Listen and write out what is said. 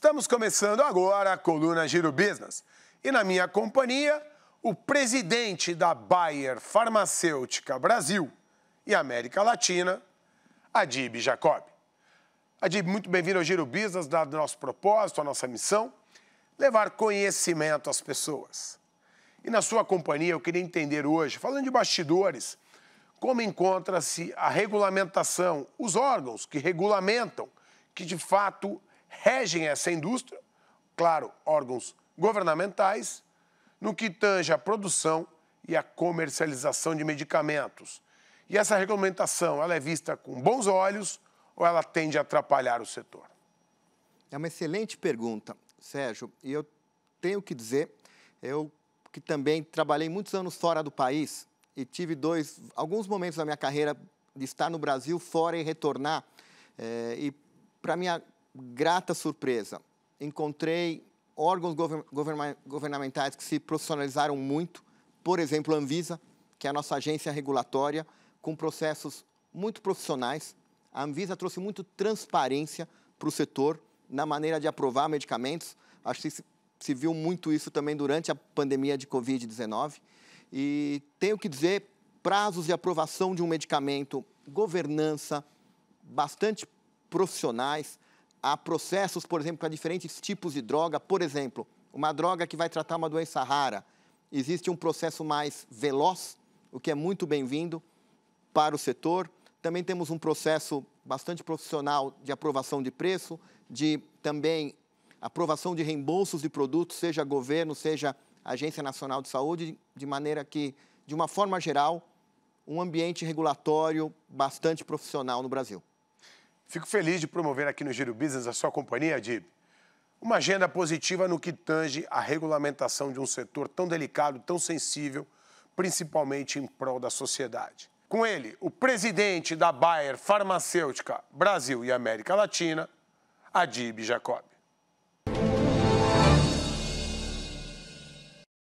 Estamos começando agora a coluna Giro Business. E na minha companhia, o presidente da Bayer Farmacêutica Brasil e América Latina, Adib Jacob. Adib, muito bem-vindo ao Giro Business, dado nosso propósito, a nossa missão, levar conhecimento às pessoas. E na sua companhia, eu queria entender hoje, falando de bastidores, como encontra-se a regulamentação, os órgãos que regulamentam, que de fato regem essa indústria, claro, órgãos governamentais, no que tange à produção e à comercialização de medicamentos. E essa regulamentação, ela é vista com bons olhos ou ela tende a atrapalhar o setor? É uma excelente pergunta, Sérgio, e eu tenho que dizer, eu que também trabalhei muitos anos fora do país e tive dois, alguns momentos da minha carreira de estar no Brasil fora e retornar, é, e para minha grata surpresa. Encontrei órgãos govern governamentais que se profissionalizaram muito, por exemplo, a Anvisa, que é a nossa agência regulatória, com processos muito profissionais. A Anvisa trouxe muito transparência para o setor na maneira de aprovar medicamentos. Acho que se viu muito isso também durante a pandemia de Covid-19. E tenho que dizer, prazos de aprovação de um medicamento, governança, bastante profissionais, há processos, por exemplo, para diferentes tipos de droga. Por exemplo, uma droga que vai tratar uma doença rara, existe um processo mais veloz, o que é muito bem-vindo para o setor. Também temos um processo bastante profissional de aprovação de preço, de também aprovação de reembolsos de produtos, seja governo, seja Agência Nacional de Saúde, de maneira que, de uma forma geral, um ambiente regulatório bastante profissional no Brasil. Fico feliz de promover aqui no Giro Business a sua companhia, Adib. Uma agenda positiva no que tange a regulamentação de um setor tão delicado, tão sensível, principalmente em prol da sociedade. Com ele, o presidente da Bayer Farmacêutica Brasil e América Latina, Adib Jacob.